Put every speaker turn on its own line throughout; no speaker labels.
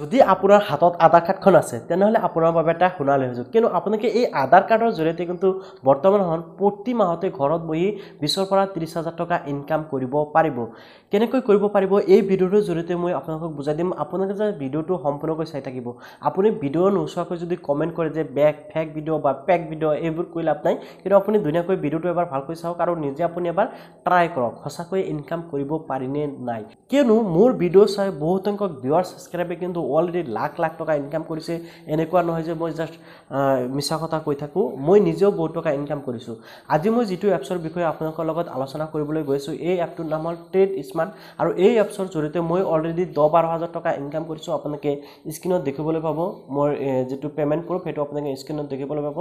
যদি আপোনাৰ হাতত আধাৰ কাৰ্ডখন আছে তেনেহ'লে আপোনাৰ বাবে এটা সোণালী সুযোগ কিয়নো আপোনালোকে এই আধাৰ কাৰ্ডৰ জৰিয়তে কিন্তু বৰ্তমান সময়ত প্ৰতি মাহতে ঘৰত বহি বিছৰ পৰা ত্ৰিছ হাজাৰ টকা ইনকাম কৰিব পাৰিব কেনেকৈ কৰিব পাৰিব এই ভিডিঅ'টোৰ জৰিয়তে মই আপোনালোকক বুজাই দিম আপোনালোকে যে ভিডিঅ'টো সম্পূৰ্ণকৈ চাই থাকিব আপুনি ভিডিঅ' নোচোৱাকৈ যদি কমেণ্ট কৰে যে বেক ফেক ভিডিঅ' বা পেক ভিডিঅ' এইবোৰ কৰি লাভ নাই কিন্তু আপুনি ধুনীয়াকৈ ভিডিঅ'টো এবাৰ ভালকৈ চাওক আৰু নিজে আপুনি এবাৰ ট্ৰাই কৰক সঁচাকৈ ইনকাম কৰিব পাৰিনে নাই কিয়নো মোৰ ভিডিঅ' চাই বহুসংখ্যক ভিউৱাৰ ছাবস্ক্ৰাইবে কিন্তু অলৰেডি লাখ লাখ টকা ইনকাম কৰিছে এনেকুৱা নহয় যে মই জাষ্ট মিছা কথা কৈ থাকোঁ মই নিজেও বহুত টকা ইনকাম কৰিছোঁ আজি মই যিটো এপছৰ বিষয়ে আপোনালোকৰ লগত আলোচনা কৰিবলৈ গৈছোঁ এই এপটোৰ নাম হ'ল ট্ৰেড স্মাৰ্ট আৰু এই এপছৰ জৰিয়তে মই অলৰেডি দহ বাৰ হাজাৰ টকা ইনকাম কৰিছোঁ আপোনালোকে স্ক্ৰীণত দেখিবলৈ পাব মোৰ যিটো পে'মেণ্ট প্ৰুফ সেইটো আপোনালোকে স্ক্ৰীণত দেখিবলৈ পাব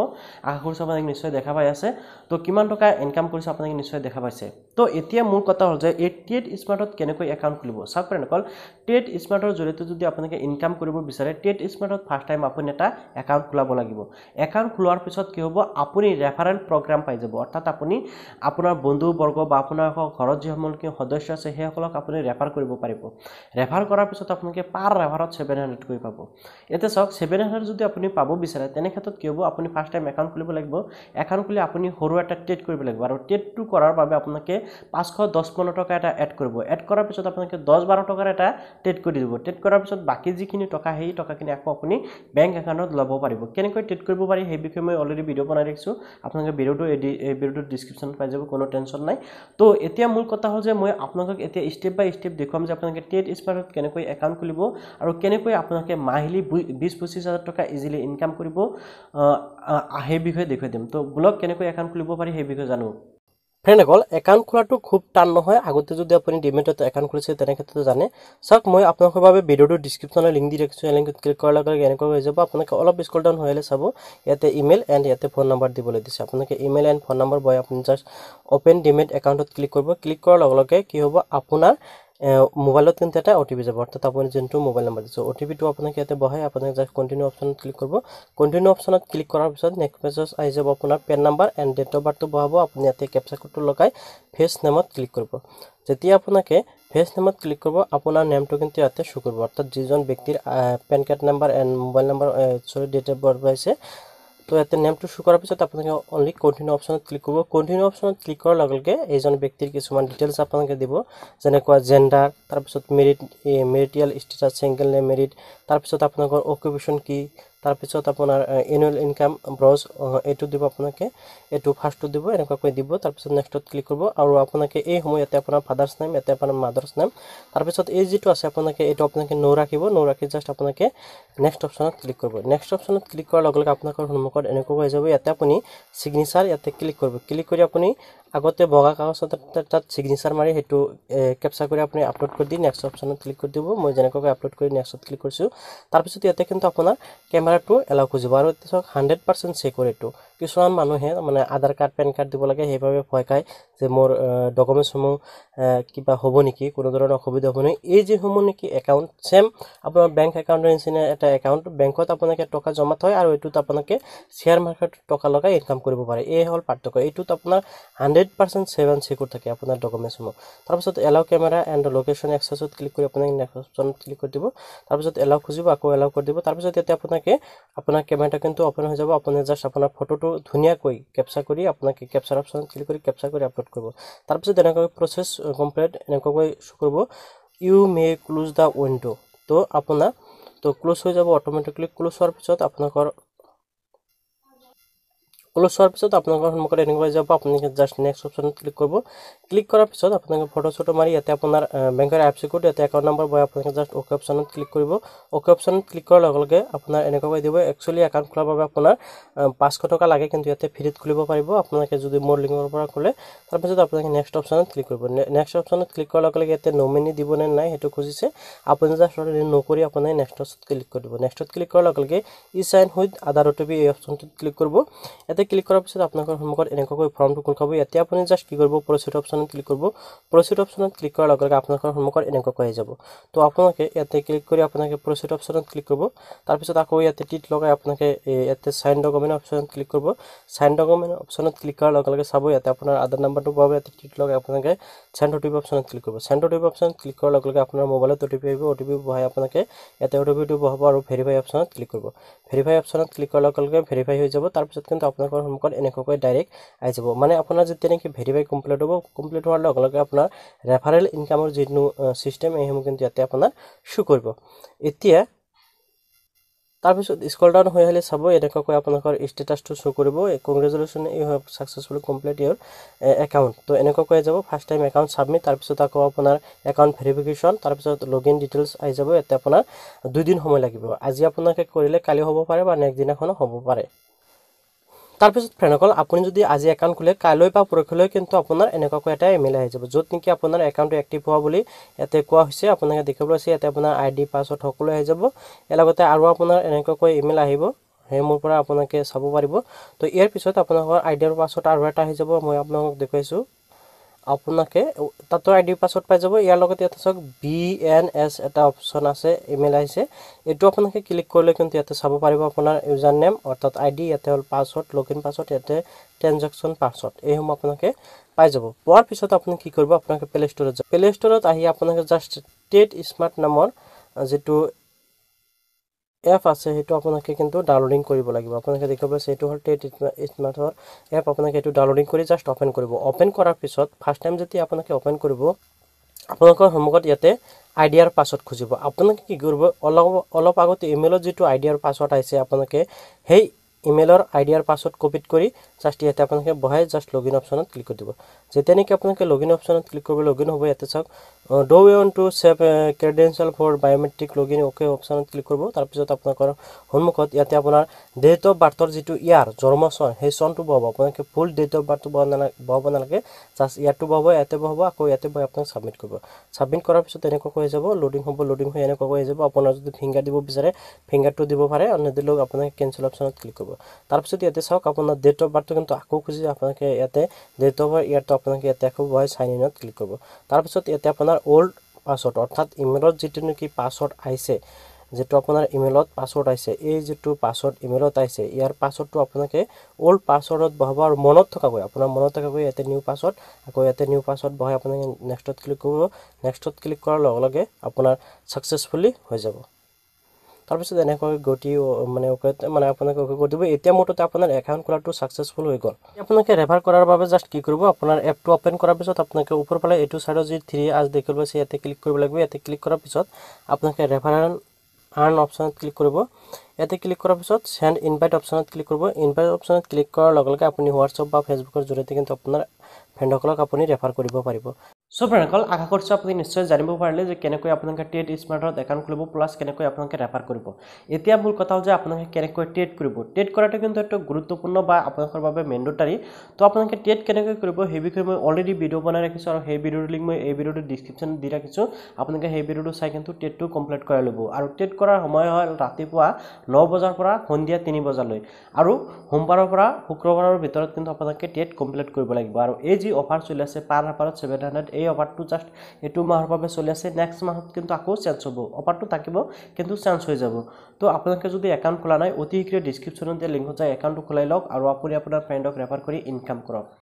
আশা কৰিছোঁ আপোনালোকে নিশ্চয় দেখা পাই আছে তো কিমান টকা ইনকাম কৰিছোঁ আপোনালোকে নিশ্চয় দেখা পাইছে তো এতিয়া মোৰ কথা হ'ল যে এই ট্ৰেড স্মাৰ্টত কেনেকৈ একাউণ্ট খুলিব চাওক পাৰে নকল ট্ৰেড স্মাৰ্টৰ জৰিয়তে যদি আপোনালোকে ইনকাম কৰিব বিচাৰে টেট স্মাৰ্টত ফাৰ্ষ্ট টাইম আপুনি এটা একাউণ্ট খোলাব লাগিব একাউণ্ট খোলাৰ পিছত কি হ'ব আপুনি ৰেফাৰেল প্ৰগ্ৰাম পাই যাব অৰ্থাৎ আপুনি আপোনাৰ বন্ধুবৰ্গ বা আপোনাৰ ঘৰত যিসমূহ সদস্য আছে সেইসকলক আপুনি ৰেফাৰ কৰিব পাৰিব ৰেফাৰ কৰাৰ পিছত আপোনালোকে পাৰ ৰেফাৰত ছেভেন হাণ্ড্ৰেড কৰি পাব এতিয়া চাওক ছেভেন হাণ্ড্ৰেড যদি আপুনি পাব বিচাৰে তেনে ক্ষেত্ৰত কি হ'ব আপুনি ফাৰ্ষ্ট টাইম একাউণ্ট খুলিব লাগিব একাউণ্ট খুলি আপুনি সৰু এটা টেট কৰিব লাগিব আৰু টেটটো কৰাৰ বাবে আপোনালোকে পাঁচশ দহ পোন্ধৰ টকা এটা এড কৰিব এড কৰাৰ পিছত আপোনালোকে দহ বাৰ টকাৰ এটা টেট কৰি দিব টেট কৰাৰ পিছত বাকী যিখিনি টকা সেই টকাখিনি আকৌ আপুনি বেংক একাউণ্টত ল'ব পাৰিব কেনেকৈ ট্ৰেড কৰিব পাৰি সেই বিষয়ে মই অলৰেডি ভিডিঅ' বনাই ৰাখিছোঁ আপোনালোকে ভিডিঅ'টো এডি এই ভিডিঅ'টো ডিছক্ৰিপশ্যনত পাই যাব কোনো টেনশ্যন নাই তো এতিয়া মোৰ কথা হ'ল যে মই আপোনালোকক এতিয়া ষ্টেপ বাই ষ্টেপ দেখুৱাম যে আপোনালোকে ট্ৰেড স্পাৰত কেনেকৈ একাউণ্ট খুলিব আৰু কেনেকৈ আপোনালোকে মাহিলী বিছ পঁচিছ হাজাৰ টকা ইজিলি ইনকাম কৰিব সেই বিষয়ে দেখুৱাই দিম তো ব্লগ কেনেকৈ একাউণ্ট খুলিব পাৰি সেই বিষয়ে জানো ফ্ৰেণ্ড অকল একাউণ্ট খোলাটো খুব টান নহয় আগতে যদি আপুনি ডিমেটত একাউণ্ট খুলিছে তেনেক্ষেত্ৰতো জানে চাওক মই আপোনালোকৰ বাবে ভিডিঅ'টো ডিছক্ৰিপশ্যনত লিংক দি ৰাখিছোঁ এই লিংকত ক্লিক কৰাৰ লগে লগে এনেকুৱা হৈ যাব আপোনালোকে অলপ স্কুল ডাউন হৈ চাব ইয়াতে ইমেইল এণ্ড ইয়াতে ফোন নম্বৰ দিবলৈ দিছে আপোনালোকে ইমেইল এণ্ড ফোন নম্বৰ বয় আপুনি জাষ্ট অ'পেন ডিমেট একাউণ্টত ক্লিক কৰিব ক্লিক কৰাৰ লগে লগে কি হ'ব আপোনাৰ মোবাইলত কিন্তু এটা অ' টি পি যাব অৰ্থাৎ আপুনি যোনটো মোবাইল নাম্বাৰ দিছে অ' টি পিটো আপোনাক ইয়াতে বহাই আপোনাক জাষ্ট কণ্টিনিউ অপশ্যনত ক্লিক কৰিব কণ্টিনিউ অপশ্যনত ক্লিক কৰাৰ পিছত নেক্সট মেছেজ আহি যাব আপোনাৰ PAN number and date of বাৰ্থটো বহাব আপুনি ইয়াতে কেপচা কোডটো লগাই ফেচ নেমত ক্লিক কৰিব যেতিয়া আপোনাকে ফেচ নেমত ক্লিক কৰিব আপোনাৰ নেমটো কিন্তু ইয়াতে শ্ব' কৰিব অৰ্থাৎ যিজন ব্যক্তিৰ PAN card number and mobile number চৰি ডেট অফ বাৰ্থ পাইছে তো ইয়াতে নেমটো শু কৰাৰ পিছত আপোনালোকে অনলি কণ্টিনিউ অপশ্যনত ক্লিক কৰিব কণ্টিনিউ অপশ্যনত ক্লিক কৰাৰ লগে লগে এইজন ব্যক্তিৰ কিছুমান ডিটেইলছ আপোনালোকে দিব যেনেকুৱা জেণ্ডাৰ তাৰপিছত মেৰিট এই মেৰিটিয়েল ষ্টেটাছ চিংগল নে মেৰিট তাৰপিছত আপোনালোকৰ অকুপেশ্যন কি তাৰপিছত আপোনাৰ এনুৱেল ইনকাম ব্ৰজ এইটো দিব আপোনালোকে এইটো ফাৰ্ষ্টটো দিব এনেকুৱাকৈ দিব তাৰপিছত নেক্সটত ক্লিক কৰিব আৰু আপোনালোকে এই সময় ইয়াতে আপোনাৰ ফাদাৰ্ছ নেম ইয়াতে আপোনাৰ মাদাৰ্ছ নেম তাৰপিছত এই যিটো আছে আপোনালোকে এইটো আপোনালোকে নৌ ৰাখিব নৌ ৰাখি জাষ্ট আপোনালোকে নেক্সট অপশ্যনত ক্লিক কৰিব নেক্সট অপশ্যনত ক্লিক কৰাৰ লগে লগে আপোনালোকৰ সন্মুখত এনেকুৱা হৈ যাব ইয়াতে আপুনি চিগনেচাৰ ইয়াতে ক্লিক কৰিব ক্লিক কৰি আপুনি আগতে বগা কাগজ তাত ছিগনেচাৰ মাৰি সেইটো কেপচাৰ কৰি আপুনি আপলোড কৰি দি নেক্সট অপশ্যনত ক্লিক কৰি দিব মই যেনেকুৱাকৈ আপলোড কৰি নেক্সটত ক্লিক কৰিছোঁ তাৰপিছত ইয়াতে কিন্তু আপোনাৰ কেমেৰাটো এলাউ খুজিব আৰু এতিয়া চাওক হাণ্ড্ৰেড পাৰ্চেণ্ট চেকৰ এইটো কিছুমান মানুহে মানে আধাৰ কাৰ্ড পেন কাৰ্ড দিব লাগে সেইবাবে ভয় খায় যে মোৰ ডকুমেণ্টছসমূহ কিবা হ'ব নেকি কোনো ধৰণৰ অসুবিধা হ'ব নেকি এই যিসমূহ নেকি একাউণ্ট ছেম আপোনাৰ বেংক একাউণ্টৰ নিচিনা এটা একাউণ্ট বেংকত আপোনালোকে টকা জমা থয় আৰু এইটোত আপোনালোকে শ্বেয়াৰ মাৰ্কেটত টকা লগাই ইনকাম কৰিব পাৰে এই হ'ল পাৰ্থক্য এইটোত আপোনাৰ hundred hundred percent safe and secure থাকে আপোনাৰ ডকুমেণ্টছসমূহ তাৰপিছত এলাও কেমেৰা এণ্ড লোকেশ্যন এক্সাৰ্চত ক্লিক কৰি আপোনাক নেক্সট অপশ্যনত ক্লিক কৰি দিব তাৰপিছত এলাও খুজিব আকৌ এলাও কৰি দিব তাৰপিছত ইয়াতে আপোনাকে আপোনাৰ কেমেৰাটো কিন্তু অপেন হৈ যাব আপুনি জাষ্ট আপোনাৰ ফটোটো ধুনীয়াকৈ কেপচাৰ কৰি আপোনাকে কেপচাৰ অপশ্যনত ক্লিক কৰি কেপচাৰ কৰি আপলোড কৰিব তাৰপিছত এনেকৈ প্ৰচেছ কমপ্লিট এনেকুৱাকৈ শ্ব' কৰিব you may close the window' ত' আপোনাৰ ত' ক্লোজ হৈ যাব অট'মেটিকেলি ক্লোজ হোৱাৰ পিছত আপোনালোকৰ ক্লোজ হোৱাৰ পিছত আপোনালোকৰ সন্মুখত এনেকুৱা হৈ যাব আপুনি জাষ্ট নেক্সট অপশ্যনত ক্লিক কৰিব ক্লিক কৰাৰ পিছত আপোনালোকে ফটো চটো মাৰি ইয়াতে আপোনাৰ বেংকৰ এফ চি ইয়াতে একাউণ্ট নম্বৰ বহে আপোনালোকে জাষ্ট অ'কে অপশ্যনত ক্লিক কৰিব অ'কে অপশ্যনত ক্লিক কৰাৰ লগে লগে আপোনাৰ এনেকুৱাকৈ দিব একচুৱেলি একাউণ্ট খোলাৰ বাবে আপোনাৰ পাঁচশ টকা লাগে কিন্তু ইয়াতে ফ্ৰীত খুলিব পাৰিব আপোনালোকে যদি মোৰ লিংকৰ পৰা খোলে তাৰপিছত আপোনালোকে নেক্সট অপশ্যনত ক্লিক কৰিব নেক্সট অপশ্যনত ক্লিক কৰাৰ লগে লগে ইয়াতে নমিনি দিবনে নাই সেইটো খুজিছে আপুনি জাষ্ট অলৰেডি নকৰি আপোনাৰ নেক্সট অপশ্যনত ক্লিক কৰি দিব নেক্সটত ক্লিক কৰাৰ লগে লগে e sign with Aadhaar O' T P এই অপশ্যনটোত ক্লিক কৰিব ইয়াতে ক্লিক কৰাৰ পিছত আপোনালোকৰ সন্মুখত এনেকুৱাকৈ ফৰ্মটো খোল খাব ইয়াতে আপুনি জাষ্ট কি কৰিব প্ৰচিড অপশ্যনত ক্লিক কৰিব প্ৰচিড অপশ্যনত ক্লিক কৰাৰ লগে লগে আপোনালোকৰ সন্মুখত এনেকুৱাকৈ আহি যাব তো আপোনালোকে ইয়াতে ক্লিক কৰি আপোনালোকে প্ৰচিড অপশ্যনত ক্লিক কৰিব তাৰপিছত আকৌ ইয়াতে টিট লগাই আপোনালোকে ইয়াতে চাইন ডকুমেণ্ট অপশ্যনত ক্লিক কৰিব চাইন ডকুমেণ্ট অপশ্যনত ক্লিক কৰাৰ লগে লগে চাব ইয়াতে আপোনাৰ আধাৰ নম্বৰটো পাব ইয়াতে টিট লগাই আপোনালোকে send O' T P click কৰিব চেণ্ড অ' টি ক্লিক কৰাৰ লগে লগে আপোনাৰ মোবাইলত অ' টি পি আহিব অ' টি পি বহাই আপোনালোকে ইয়াতে অ' টি পিটো বহাব আৰু ভেৰিফাই অপশ্যনত ক্লিক কৰিব ভেৰিফাই অপশ্যনত ক্লিক কৰাৰ লগে লগে ভেৰিফাই হৈ যাব তাৰপিছত কিন্তু আপোনালোকে দৰ্শকৰ সন্মুখত এনেকুৱাকৈ ডাইৰেক্ট আহি যাব মানে আপোনাৰ যেতিয়া নেকি ভেৰিফাই কমপ্লিট হ'ব কমপ্লিট হোৱাৰ লগে লগে আপোনাৰ ৰেফাৰেল ইনকামৰ যিটো চিষ্টেম এইসমূহ কিন্তু ইয়াতে আপোনাৰ শ্ব' কৰিব এতিয়া তাৰপিছত স্কল ডাউন হৈ আহিলে চাব এনেকুৱাকৈ আপোনালোকৰ ষ্টেটাছটো শ্ব' কৰিব congratulation you have successful complete your account তো এনেকুৱাকৈ আহি যাব ফাৰ্ষ্ট টাইম একাউণ্ট ছাবমিট তাৰপিছত আকৌ আপোনাৰ একাউণ্ট ভেৰিফিকেশ্যন তাৰপিছত লগ ইন ডিটেইলছ আহি যাব ইয়াতে আপোনাৰ দুদিন সময় লাগিব আজি আপোনালোকে কৰিলে কালি হ'ব পাৰে বা নেক্সট দিনাখনো হ'ব পাৰে তাৰপিছত ফ্ৰেণ্ডসকল আপুনি যদি আজি একাউণ্ট খোলে কাইলৈ বা পৰহিলৈ কিন্তু আপোনাৰ এনেকুৱাকৈ এটা ইমেইল আহি যাব য'ত নেকি আপোনাৰ একাউণ্টটো এক্টিভ হোৱা বুলি ইয়াতে কোৱা হৈছে আপোনালোকে দেখিবলৈ আছে ইয়াতে আপোনাৰ আই ডি পাছৱৰ্ড সকলো আহি যাব ইয়াৰ লগতে আৰু আপোনাৰ এনেকুৱাকৈ ইমেইল আহিব সেই মোৰ পৰা আপোনালোকে চাব পাৰিব তো ইয়াৰ পিছত আপোনালোকৰ আই ডি আৰু পাছৱৰ্ড আৰু এটা আহি যাব মই আপোনালোকক দেখুৱাইছোঁ আপোনাকে তাতো আইডি পাছত পাই যাব ইয়াৰ লগতে ইয়াতে চাওক বি এন এছ এটা অপশ্যন আছে ইমেইল আহিছে এইটো আপোনালোকে ক্লিক কৰিলে কিন্তু ইয়াতে চাব পাৰিব আপোনাৰ ইউজাৰ নেম অৰ্থাৎ আইডি ইয়াতে হ'ল পাছৱৰ্ড লগ ইন পাছৱৰ্ড ইয়াতে ট্ৰেনজেকশ্যন পাছৱৰ্ড এইসমূহ আপোনালোকে পাই যাব পোৱাৰ পিছত আপুনি কি কৰিব আপোনালোকে প্লে ষ্ট'ৰত যাব প্লে ষ্ট'ৰত আহি আপোনালোকে জাষ্ট টেট স্মাৰ্ট নামৰ যিটো এপ আছে সেইটো আপোনালোকে কিন্তু ডাউনলোডিং কৰিব লাগিব আপোনালোকে দেখিব পাৰে সেইটো হ'ল টেট স্মাৰ্টৰ এপ আপোনালোকে এইটো ডাউনলোডিং কৰি জাষ্ট অ'পেন কৰিব অ'পেন কৰাৰ পিছত ফাৰ্ষ্ট টাইম যেতিয়া আপোনালোকে অ'পেন কৰিব আপোনালোকৰ সন্মুখত ইয়াতে আই ডি আৰ পাছৱৰ্ড খুজিব আপোনালোকে কি কৰিব অলপ অলপ আগতে ইমেইলত যিটো আই ডি আৰ পাছৱৰ্ড আহিছে আপোনালোকে সেই ইমেইলৰ আই ডি আৰ পাছৱৰ্ড কপিট কৰি জাষ্ট ইয়াতে আপোনালোকে বহাই জাষ্ট লগ ইন অপশ্যনত ক্লিক কৰি দিব যেতিয়া নেকি আপোনালোকে লগ ইন অপশ্যনত ক্লিক কৰিব লগ ইন হ'ব ইয়াতে চাওক do we want to save credential for biometric log in okay অপশ্যনত ক্লিক কৰিব তাৰপিছত আপোনালোকৰ সন্মুখত ইয়াতে আপোনাৰ ডেট অফ বাৰ্থৰ যিটো ইয়াৰ জন্ম চন সেই চনটো বহাব আপোনালোকে ফুল ডেট অফ বাৰ্থটো বহাব নালাগে বহাব নালাগে জাষ্ট ইয়াৰটো বহাব ইয়াতে বহাব আকৌ ইয়াতে বহি আপোনাক ছাবমিট কৰিব ছাবমিট কৰাৰ পিছত এনেকুৱা হৈ যাব লোডিং হ'ব লোডিং হৈ এনেকুৱা হৈ যাব আপোনাৰ যদি ফিংগাৰ দিব বিচাৰে ফিংগাৰটো দিব পাৰে নিদিলেও আপোনালোকে কেঞ্চেল অপশ্যনত ক্লিক কৰিব তাৰপিছত ইয়াতে চাওক আপোনাৰ ডেট অফ বাৰ্থটো কিন্তু আকৌ খুজি আপোনালোকে ইয়াতে ডেট অফ ইয়াৰটো আপোনালোকে ইয়াতে আকৌ বহাই চাইন ইনত ক্লিক কৰিব তাৰপিছত ইয়াতে আপোনাৰ আপোনাৰ অল্ড পাছৱৰ্ড অৰ্থাৎ ইমেইলত যিটো নেকি পাছৱৰ্ড আহিছে যিটো আপোনাৰ ইমেইলত পাছৱৰ্ড আহিছে এই যিটো পাছৱৰ্ড ইমেইলত আহিছে ইয়াৰ পাছৱৰ্ডটো আপোনালোকে অল্ড পাছৱৰ্ডত বহাব আৰু মনত থকাকৈ আপোনাৰ মনত থকাকৈ ইয়াতে নিউ পাছৱৰ্ড আকৌ ইয়াতে নিউ পাছৱৰ্ড বহাই আপোনালোকে নেক্সটত ক্লিক কৰিব নেক্সটত ক্লিক কৰাৰ লগে লগে আপোনাৰ ছাকচেছফুলি হৈ যাব তাৰপিছত এনেকৈ গতি মানে মানে আপোনালোকে গতি এতিয়া মোৰ মুঠতে আপোনাৰ একাউণ্ট খোলাটো ছাকচেছফুল হৈ গ'ল আপোনালোকে ৰেফাৰ কৰাৰ বাবে জাষ্ট কি কৰিব আপোনাৰ এপটো অ'পেন কৰাৰ পিছত আপোনালোকে ওপৰৰ ফালে এইটো চাইডৰ যি থ্ৰী আজ দেখিব আছে ইয়াতে ক্লিক কৰিব লাগিব ইয়াতে ক্লিক কৰাৰ পিছত আপোনালোকে ৰেফাৰ আৰ্ণ অপশ্যনত ক্লিক কৰিব ইয়াতে ক্লিক কৰাৰ পিছত চেণ্ড ইনভাইট অপশ্যনত ক্লিক কৰিব ইনভাইট অপশ্যনত ক্লিক কৰাৰ লগে লগে আপুনি হোৱাটছআপ বা ফেচবুকৰ জৰিয়তে কিন্তু আপোনাৰ ফ্ৰেণ্ডসকলক আপুনি ৰেফাৰ কৰিব পাৰিব চ' ফ্ৰেণ্ডসকল আশা কৰিছোঁ আপুনি নিশ্চয় জানিব পাৰিলে যে কেনেকৈ আপোনালোকে টি এড স্মাৰ্টত একাউণ্ট খুলিব প্লাছ কেনেকৈ আপোনালোকে ৰেফাৰ কৰিব এতিয়া মূল কথা হ'ল যে আপোনালোকে কেনেকৈ টি এড কৰিব টি এড কৰাটো কিন্তু এইটো গুৰুত্বপূৰ্ণ বা আপোনালোকৰ বাবে মেণ্ডটাৰী ত' আপোনালোকে টি এড কেনেকৈ কৰিব সেই বিষয়ে মই অলৰেডি ভিডিঅ' বনাই ৰাখিছোঁ আৰু সেই ভিডিঅ'টো লিংক মই এই ভিডিঅ'টো ডিছক্ৰিপশ্যনত দি ৰাখিছোঁ আপোনালোকে সেই ভিডিঅ'টো চাই কিন্তু টি এডটো কমপ্লিট কৰাই ল'ব আৰু টি এড কৰাৰ সময় হয় ৰাতিপুৱা ন বজাৰ পৰা সন্ধিয়া তিনি বজালৈ আৰু সোমবাৰৰ পৰা শুক্ৰবাৰৰ ভিতৰত কিন্তু আপোনালোকে টি কমপ্লিট কৰিব লাগিব আৰু এই যি অফাৰ চলি আছে পাৰ নাপাৰত ছেভেন হাণ্ড্ৰেড এই অফাৰটো জাষ্ট এইটো মাহৰ বাবে চলি আছে নেক্সট মাহত কিন্তু আকৌ চেঞ্জ হ'ব অফাৰটো থাকিব কিন্তু চেঞ্জ হৈ যাব তো আপোনালোকে যদি একাউণ্ট খোলা নাই অতি শীঘ্ৰে ডিছক্ৰিপশ্যনত দিয়া লিংকত যায় একাউণ্টটো খোলাই লওক আৰু আপুনি আপোনাৰ ফ্ৰেণ্ডক ৰেফাৰ কৰি ইনকাম কৰক